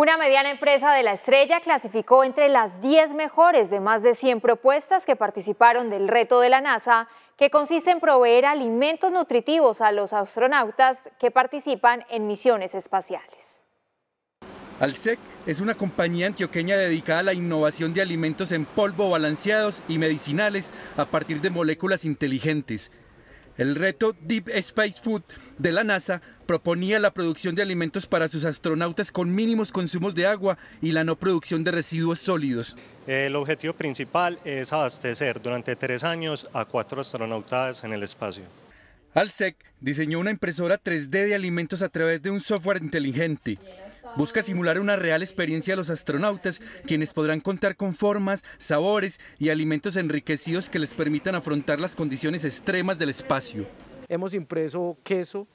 Una mediana empresa de la estrella clasificó entre las 10 mejores de más de 100 propuestas que participaron del reto de la NASA, que consiste en proveer alimentos nutritivos a los astronautas que participan en misiones espaciales. Alsec es una compañía antioqueña dedicada a la innovación de alimentos en polvo balanceados y medicinales a partir de moléculas inteligentes. El reto Deep Space Food de la NASA proponía la producción de alimentos para sus astronautas con mínimos consumos de agua y la no producción de residuos sólidos. El objetivo principal es abastecer durante tres años a cuatro astronautas en el espacio. ALSEC diseñó una impresora 3D de alimentos a través de un software inteligente busca simular una real experiencia a los astronautas, quienes podrán contar con formas, sabores y alimentos enriquecidos que les permitan afrontar las condiciones extremas del espacio. Hemos impreso queso,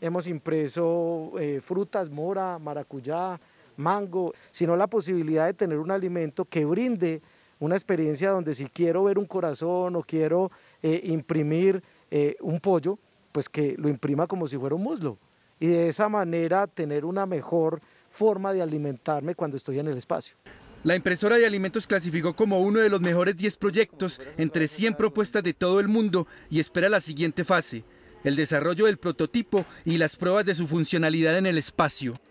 hemos impreso eh, frutas, mora, maracuyá, mango, sino la posibilidad de tener un alimento que brinde una experiencia donde si quiero ver un corazón o quiero eh, imprimir eh, un pollo, pues que lo imprima como si fuera un muslo. Y de esa manera tener una mejor forma de alimentarme cuando estoy en el espacio. La impresora de alimentos clasificó como uno de los mejores 10 proyectos entre 100 propuestas de todo el mundo y espera la siguiente fase, el desarrollo del prototipo y las pruebas de su funcionalidad en el espacio.